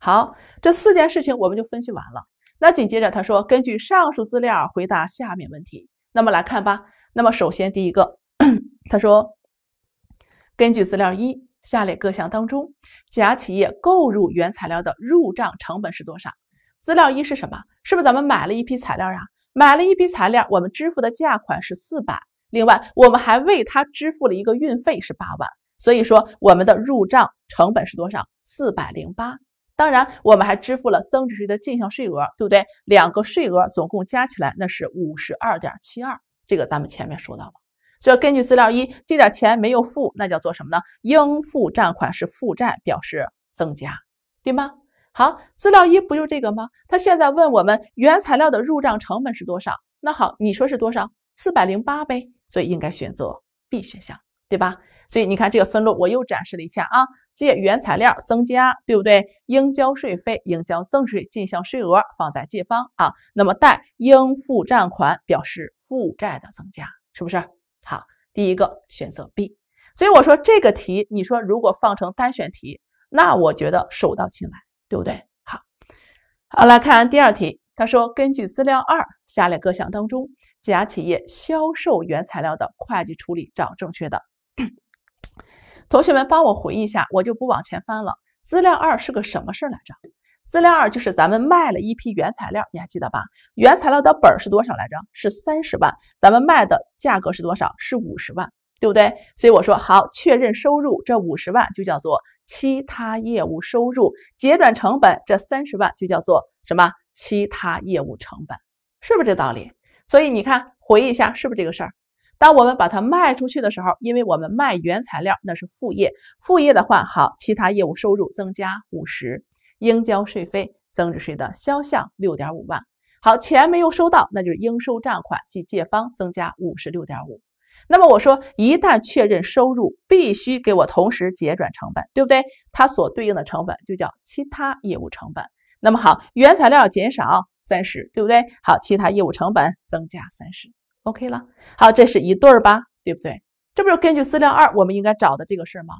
好，这四件事情我们就分析完了。那紧接着他说，根据上述资料回答下面问题。那么来看吧。那么首先第一个，他说。根据资料一，下列各项当中，甲企业购入原材料的入账成本是多少？资料一是什么？是不是咱们买了一批材料啊？买了一批材料，我们支付的价款是四百，另外我们还为他支付了一个运费是八万，所以说我们的入账成本是多少？四百零八。当然，我们还支付了增值税的进项税额，对不对？两个税额总共加起来那是五十二点七二，这个咱们前面说到了。所以根据资料一，这点钱没有付，那叫做什么呢？应付账款是负债，表示增加，对吗？好，资料一不就这个吗？他现在问我们原材料的入账成本是多少？那好，你说是多少？四百零八呗。所以应该选择 B 选项，对吧？所以你看这个分录，我又展示了一下啊，借原材料增加，对不对？应交税费、应交增值税进项税额放在借方啊，那么贷应付账款表示负债的增加，是不是？好，第一个选择 B，所以我说这个题，你说如果放成单选题，那我觉得手到擒来，对不对？好，好，来看第二题，他说根据资料二，下列各项当中，甲企业销售原材料的会计处理，找正确的。同学们帮我回忆一下，我就不往前翻了。资料二是个什么事来着？资料二就是咱们卖了一批原材料，你还记得吧？原材料的本是多少来着？是三十万。咱们卖的价格是多少？是五十万，对不对？所以我说好，确认收入，这五十万就叫做其他业务收入；结转成本，这三十万就叫做什么？其他业务成本，是不是这道理？所以你看，回忆一下，是不是这个事儿？当我们把它卖出去的时候，因为我们卖原材料那是副业，副业的话好，其他业务收入增加五十。应交税费增值税的销项六点五万，好，钱没有收到，那就是应收账款即借方增加五十六点五。那么我说，一旦确认收入，必须给我同时结转成本，对不对？它所对应的成本就叫其他业务成本。那么好，原材料减少三十，对不对？好，其他业务成本增加三十，OK 了。好，这是一对儿吧，对不对？这不是根据资料二，我们应该找的这个事儿吗？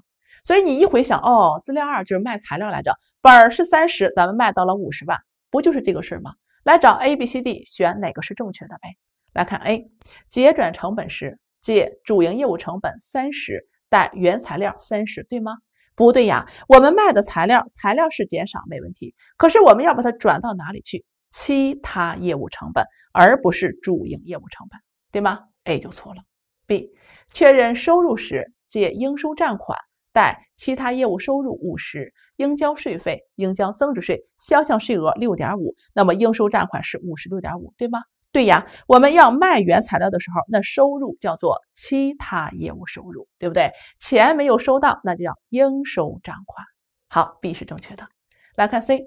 所以你一回想哦，资料二就是卖材料来着，本是三十，咱们卖到了五十万，不就是这个事儿吗？来找 A、B、C、D，选哪个是正确的呗？来看 A，结转成本时借主营业务成本三十，贷原材料三十，对吗？不对呀，我们卖的材料，材料是减少没问题，可是我们要把它转到哪里去？其他业务成本，而不是主营业务成本，对吗？A 就错了。B，确认收入时借应收账款。贷、其他业务收入五十，应交税费应交增值税销项税额六点五，那么应收账款是五十六点五，对吗？对呀，我们要卖原材料的时候，那收入叫做其他业务收入，对不对？钱没有收到，那就叫应收账款。好，B 是正确的。来看 C，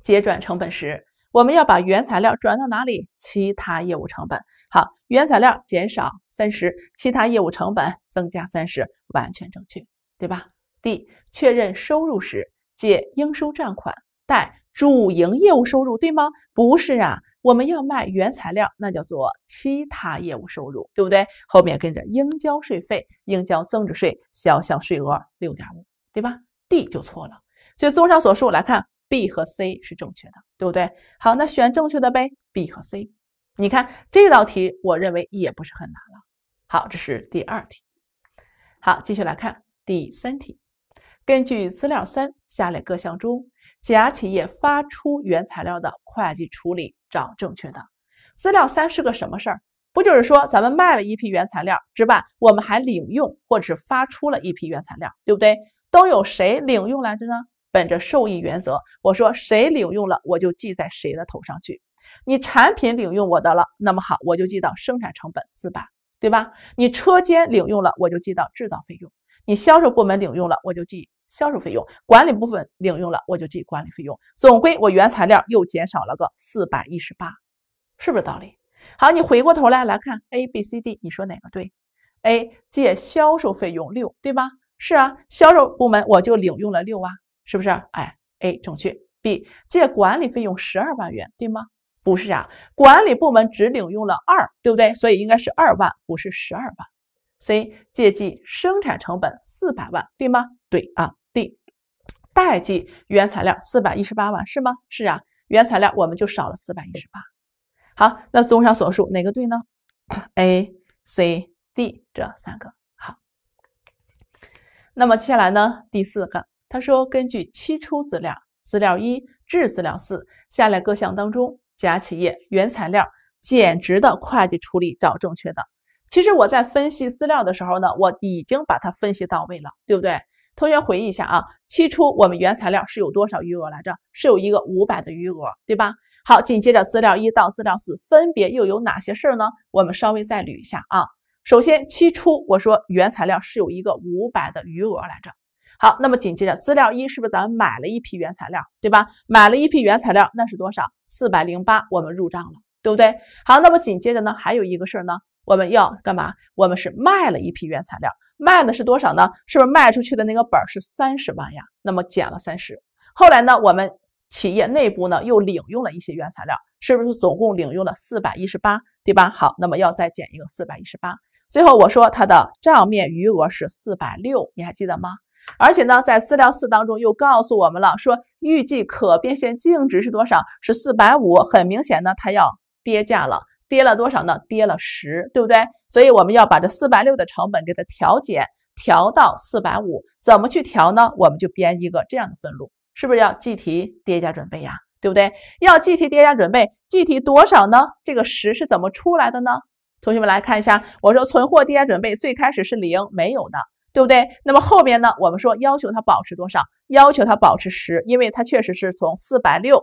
结转成本时，我们要把原材料转到哪里？其他业务成本。好，原材料减少三十，其他业务成本增加三十，完全正确。对吧？D 确认收入时借应收账款，贷主营业务收入，对吗？不是啊，我们要卖原材料，那叫做其他业务收入，对不对？后面跟着应交税费、应交增值税、销项税额六点五，对吧？D 就错了。所以综上所述来看，B 和 C 是正确的，对不对？好，那选正确的呗，B 和 C。你看这道题，我认为也不是很难了。好，这是第二题。好，继续来看。第三题，根据资料三，下列各项中，甲企业发出原材料的会计处理找正确的。资料三是个什么事儿？不就是说咱们卖了一批原材料，是吧？我们还领用或者是发出了一批原材料，对不对？都有谁领用来着呢？本着受益原则，我说谁领用了，我就记在谁的头上去。你产品领用我的了，那么好，我就记到生产成本，是吧？对吧？你车间领用了，我就记到制造费用。你销售部门领用了，我就记销售费用；管理部分领用了，我就记管理费用。总归我原材料又减少了个四百一十八，是不是道理？好，你回过头来来看 A、B、C、D，你说哪个对？A 借销售费用六，对吧？是啊，销售部门我就领用了六啊，是不是？哎，A 正确。B 借管理费用十二万元，对吗？不是啊，管理部门只领用了二，对不对？所以应该是二万，不是十二万。C 借记生产成本四百万，对吗？对啊。D 代记原材料四百一十八万，是吗？是啊。原材料我们就少了四百一十八。好，那综上所述，哪个对呢？A、C、D 这三个。好，那么接下来呢？第四个，他说根据期初资料，资料一至资料四，下列各项当中，甲企业原材料减值的会计处理找正确的。其实我在分析资料的时候呢，我已经把它分析到位了，对不对？同学回忆一下啊，期初我们原材料是有多少余额来着？是有一个五百的余额，对吧？好，紧接着资料一到资料四分别又有哪些事儿呢？我们稍微再捋一下啊。首先期初我说原材料是有一个五百的余额来着。好，那么紧接着资料一是不是咱们买了一批原材料，对吧？买了一批原材料，那是多少？四百零八，我们入账了，对不对？好，那么紧接着呢，还有一个事儿呢。我们要干嘛？我们是卖了一批原材料，卖的是多少呢？是不是卖出去的那个本是三十万呀？那么减了三十。后来呢，我们企业内部呢又领用了一些原材料，是不是总共领用了四百一十八，对吧？好，那么要再减一个四百一十八。最后我说它的账面余额是四百六，你还记得吗？而且呢，在资料四当中又告诉我们了，说预计可变现净值是多少？是四百五。很明显呢，它要跌价了。跌了多少呢？跌了十，对不对？所以我们要把这四百六的成本给它调减，调到四百五。怎么去调呢？我们就编一个这样的分录，是不是要计提跌价准备呀？对不对？要计提跌价准备，计提多少呢？这个十是怎么出来的呢？同学们来看一下，我说存货跌价准备最开始是零，没有的，对不对？那么后边呢，我们说要求它保持多少？要求它保持十，因为它确实是从四百六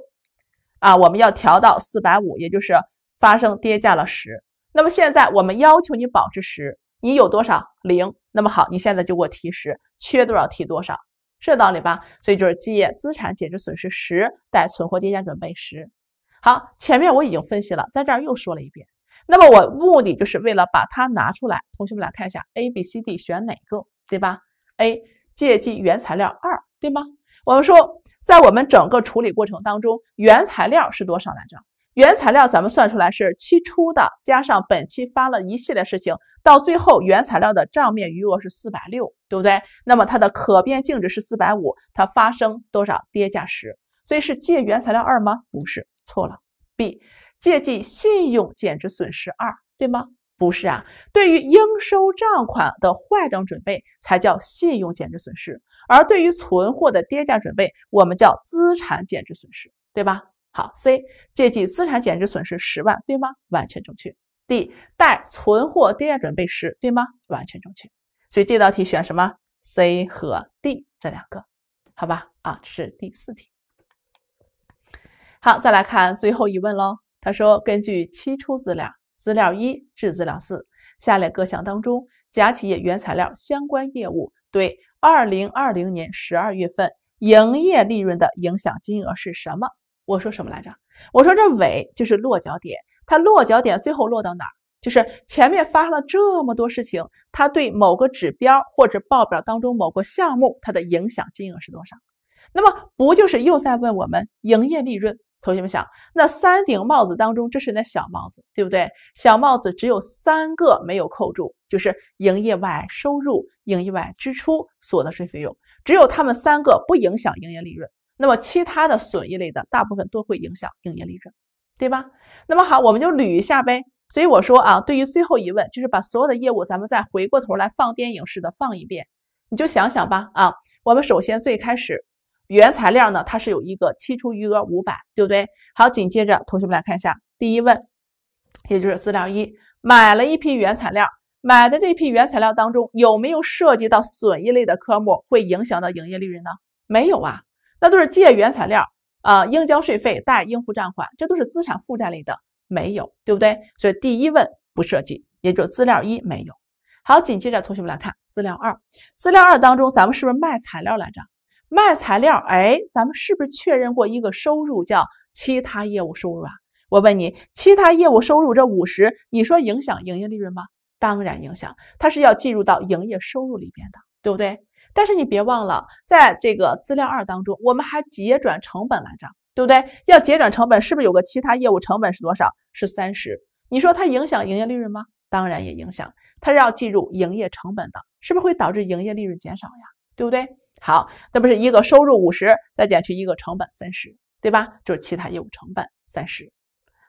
啊，我们要调到四百五，也就是。发生跌价了十，那么现在我们要求你保持十，你有多少零？那么好，你现在就给我提十，缺多少提多少，是这道理吧？所以就是借资产减值损失十，贷存货跌价准备十。好，前面我已经分析了，在这儿又说了一遍。那么我目的就是为了把它拿出来，同学们来看一下，A、B、C、D 选哪个，对吧？A 借记原材料二，对吗？我们说在我们整个处理过程当中，原材料是多少来着？原材料咱们算出来是期初的，加上本期发了一系列事情，到最后原材料的账面余额是四百六，对不对？那么它的可变净值是四百五，它发生多少跌价时？所以是借原材料二吗？不是，错了。B，借记信用减值损失二，对吗？不是啊，对于应收账款的坏账准备才叫信用减值损失，而对于存货的跌价准备，我们叫资产减值损失，对吧？好，C 借记资产减值损失十万，对吗？完全正确。D 贷存货跌价准备时，对吗？完全正确。所以这道题选什么？C 和 D 这两个，好吧？啊，这是第四题。好，再来看最后一问喽。他说，根据期初资料、资料一至资料四，下列各项当中，甲企业原材料相关业务对二零二零年十二月份营业利润的影响金额是什么？我说什么来着？我说这尾就是落脚点，它落脚点最后落到哪儿？就是前面发生了这么多事情，它对某个指标或者报表当中某个项目它的影响金额是多少？那么不就是又在问我们营业利润？同学们想，那三顶帽子当中，这是那小帽子，对不对？小帽子只有三个没有扣住，就是营业外收入、营业外支出、所得税费用，只有他们三个不影响营业利润。那么其他的损益类的大部分都会影响营业利润，对吧？那么好，我们就捋一下呗。所以我说啊，对于最后一问，就是把所有的业务咱们再回过头来放电影似的放一遍，你就想想吧。啊，我们首先最开始原材料呢，它是有一个期初余额五百，对不对？好，紧接着同学们来看一下第一问，也就是资料一，买了一批原材料，买的这批原材料当中有没有涉及到损益类的科目会影响到营业利润呢？没有啊。那都是借原材料啊，应交税费、贷应付账款，这都是资产负债类的，没有，对不对？所以第一问不涉及，也就资料一没有。好，紧接着同学们来看资料二，资料二当中咱们是不是卖材料来着？卖材料，哎，咱们是不是确认过一个收入叫其他业务收入啊？我问你，其他业务收入这五十，你说影响营业利润吗？当然影响，它是要计入到营业收入里边的，对不对？但是你别忘了，在这个资料二当中，我们还结转成本来着，对不对？要结转成本，是不是有个其他业务成本是多少？是三十。你说它影响营业利润吗？当然也影响，它是要计入营业成本的，是不是会导致营业利润减少呀？对不对？好，那不是一个收入五十，再减去一个成本三十，对吧？就是其他业务成本三十。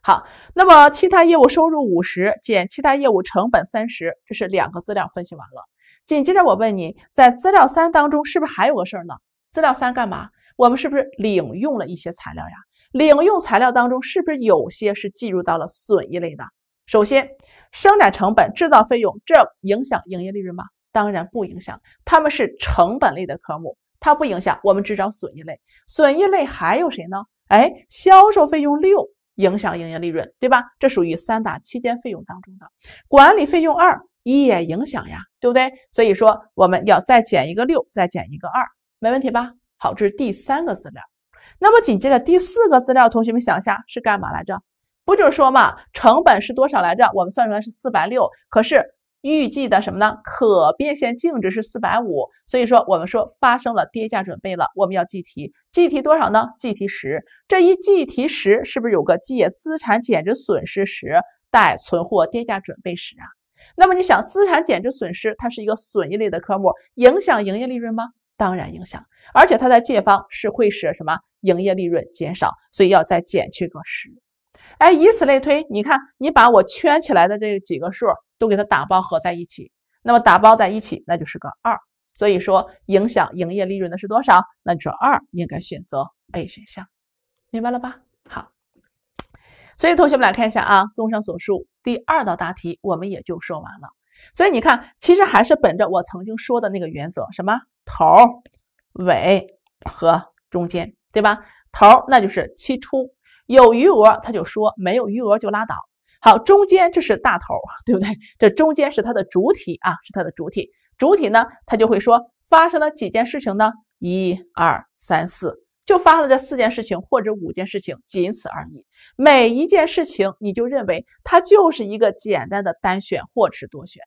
好，那么其他业务收入五十减其他业务成本三十，这是两个资料分析完了。紧接着我问你，在资料三当中是不是还有个事儿呢？资料三干嘛？我们是不是领用了一些材料呀？领用材料当中是不是有些是计入到了损益类的？首先，生产成本、制造费用，这影响营业利润吗？当然不影响，他们是成本类的科目，它不影响。我们只找损益类，损益类还有谁呢？哎，销售费用六影响营业利润，对吧？这属于三大期间费用当中的管理费用二。也影响呀，对不对？所以说我们要再减一个六，再减一个二，没问题吧？好，这是第三个资料。那么紧接着第四个资料，同学们想一下是干嘛来着？不就是说嘛，成本是多少来着？我们算出来是四百六，可是预计的什么呢？可变现净值是四百五，所以说我们说发生了跌价准备了，我们要计提，计提多少呢？计提十。这一计提十是不是有个借资产减值损失时，贷存货跌价准备时啊？那么你想，资产减值损失它是一个损益类的科目，影响营业利润吗？当然影响，而且它在借方是会使什么营业利润减少，所以要再减去个十。哎，以此类推，你看，你把我圈起来的这几个数都给它打包合在一起，那么打包在一起那就是个二。所以说，影响营业利润的是多少？那你说二，应该选择 A 选项，明白了吧？好，所以同学们来看一下啊，综上所述。第二道大题我们也就说完了，所以你看，其实还是本着我曾经说的那个原则，什么头、尾和中间，对吧？头那就是期初有余额，他就说没有余额就拉倒。好，中间这是大头，对不对？这中间是它的主体啊，是它的主体。主体呢，他就会说发生了几件事情呢？一二三四。就发生了这四件事情或者五件事情，仅此而已。每一件事情，你就认为它就是一个简单的单选或者多选，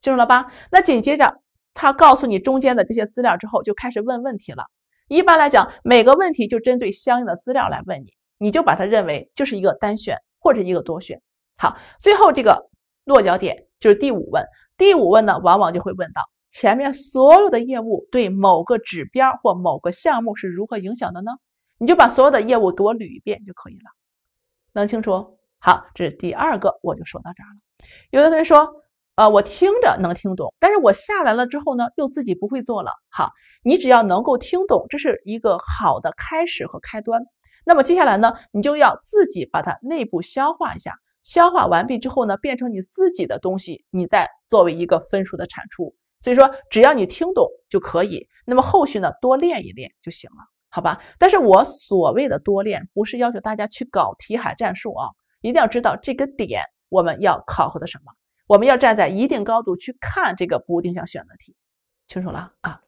记住了吧？那紧接着，他告诉你中间的这些资料之后，就开始问问题了。一般来讲，每个问题就针对相应的资料来问你，你就把它认为就是一个单选或者一个多选。好，最后这个落脚点就是第五问。第五问呢，往往就会问到。前面所有的业务对某个指标或某个项目是如何影响的呢？你就把所有的业务给我捋一遍就可以了，能清楚？好，这是第二个，我就说到这儿了。有的同学说，呃，我听着能听懂，但是我下来了之后呢，又自己不会做了。好，你只要能够听懂，这是一个好的开始和开端。那么接下来呢，你就要自己把它内部消化一下，消化完毕之后呢，变成你自己的东西，你再作为一个分数的产出。所以说，只要你听懂就可以。那么后续呢，多练一练就行了，好吧？但是我所谓的多练，不是要求大家去搞题海战术啊，一定要知道这个点，我们要考核的什么？我们要站在一定高度去看这个不定向选择题，清楚了啊？